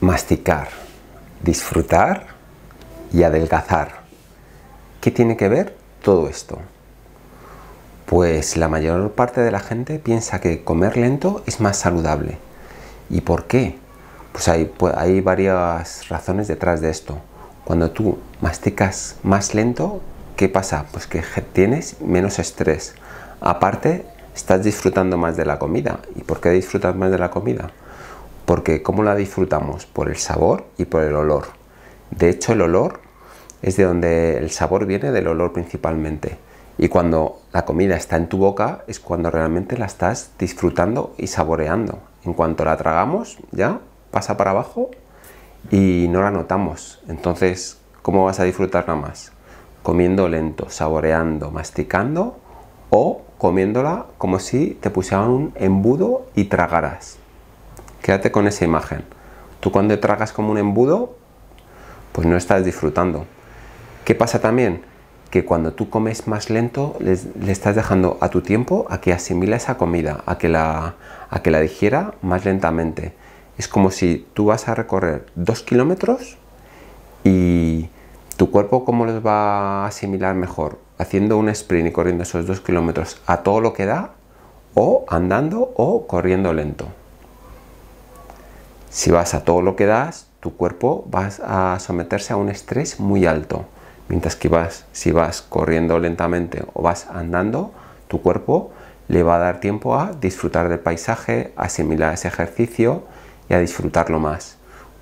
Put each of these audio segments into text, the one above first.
masticar, disfrutar y adelgazar. ¿Qué tiene que ver todo esto? Pues la mayor parte de la gente piensa que comer lento es más saludable. ¿Y por qué? Pues hay, pues hay varias razones detrás de esto. Cuando tú masticas más lento, ¿qué pasa? Pues que tienes menos estrés. Aparte, estás disfrutando más de la comida. ¿Y por qué disfrutas más de la comida? Porque ¿cómo la disfrutamos? Por el sabor y por el olor. De hecho, el olor es de donde el sabor viene del olor principalmente. Y cuando la comida está en tu boca es cuando realmente la estás disfrutando y saboreando. En cuanto la tragamos, ya pasa para abajo y no la notamos. Entonces, ¿cómo vas a disfrutarla más? Comiendo lento, saboreando, masticando o comiéndola como si te pusieran un embudo y tragaras. Quédate con esa imagen. Tú cuando tragas como un embudo, pues no estás disfrutando. ¿Qué pasa también? Que cuando tú comes más lento, le estás dejando a tu tiempo a que asimila esa comida, a que, la, que la digiera más lentamente. Es como si tú vas a recorrer dos kilómetros y tu cuerpo cómo los va a asimilar mejor, haciendo un sprint y corriendo esos dos kilómetros a todo lo que da, o andando o corriendo lento. Si vas a todo lo que das, tu cuerpo vas a someterse a un estrés muy alto. Mientras que vas, si vas corriendo lentamente o vas andando, tu cuerpo le va a dar tiempo a disfrutar del paisaje, asimilar ese ejercicio y a disfrutarlo más.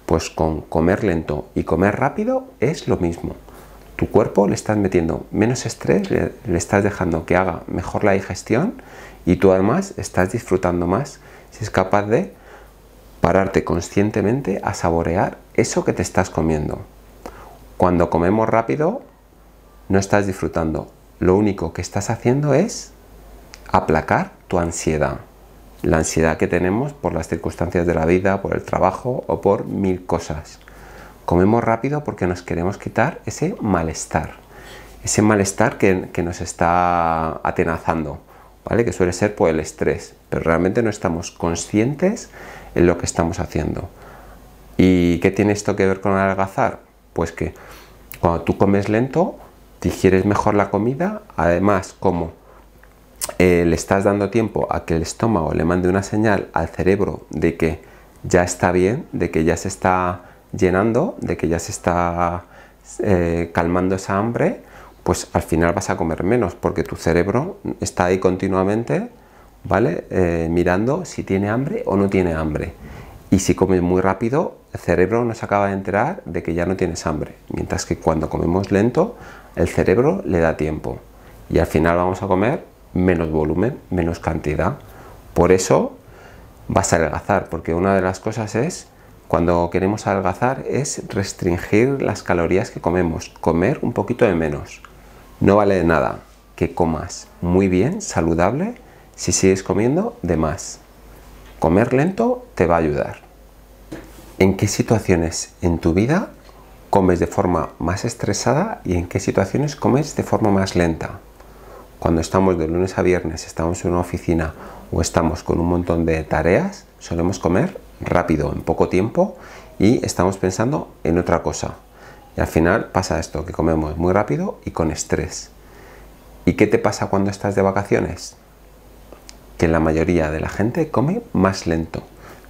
Pues con comer lento y comer rápido es lo mismo. Tu cuerpo le estás metiendo menos estrés, le estás dejando que haga mejor la digestión y tú además estás disfrutando más si es capaz de pararte conscientemente a saborear eso que te estás comiendo. Cuando comemos rápido, no estás disfrutando. Lo único que estás haciendo es aplacar tu ansiedad. La ansiedad que tenemos por las circunstancias de la vida, por el trabajo o por mil cosas. Comemos rápido porque nos queremos quitar ese malestar. Ese malestar que, nos está atenazando, ¿vale? Que suele ser por el estrés. Pero realmente no estamos conscientes en lo que estamos haciendo. ¿Y qué tiene esto que ver con Algazar? Pues que cuando tú comes lento, digieres mejor la comida, además como eh, le estás dando tiempo a que el estómago le mande una señal al cerebro de que ya está bien, de que ya se está llenando, de que ya se está eh, calmando esa hambre, pues al final vas a comer menos porque tu cerebro está ahí continuamente ¿vale? Eh, mirando si tiene hambre o no tiene hambre. Y si comes muy rápido, el cerebro nos acaba de enterar de que ya no tienes hambre. Mientras que cuando comemos lento, el cerebro le da tiempo. Y al final vamos a comer menos volumen, menos cantidad. Por eso vas a adelgazar, porque una de las cosas es, cuando queremos adelgazar, es restringir las calorías que comemos, comer un poquito de menos. No vale nada que comas muy bien, saludable, si sigues comiendo de más. Comer lento te va a ayudar. ¿En qué situaciones en tu vida comes de forma más estresada y en qué situaciones comes de forma más lenta? Cuando estamos de lunes a viernes, estamos en una oficina o estamos con un montón de tareas, solemos comer rápido, en poco tiempo y estamos pensando en otra cosa. Y al final pasa esto, que comemos muy rápido y con estrés. ¿Y qué te pasa cuando estás de vacaciones? que la mayoría de la gente come más lento,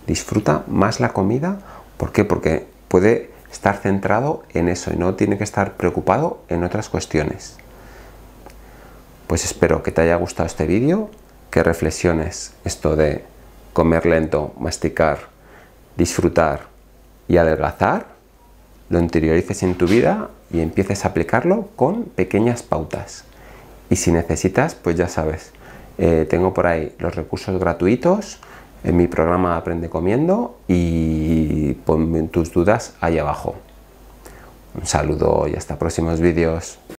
disfruta más la comida. ¿Por qué? Porque puede estar centrado en eso y no tiene que estar preocupado en otras cuestiones. Pues espero que te haya gustado este vídeo, que reflexiones esto de comer lento, masticar, disfrutar y adelgazar, lo interiorices en tu vida y empieces a aplicarlo con pequeñas pautas. Y si necesitas, pues ya sabes, eh, tengo por ahí los recursos gratuitos en mi programa Aprende Comiendo y pon tus dudas ahí abajo. Un saludo y hasta próximos vídeos.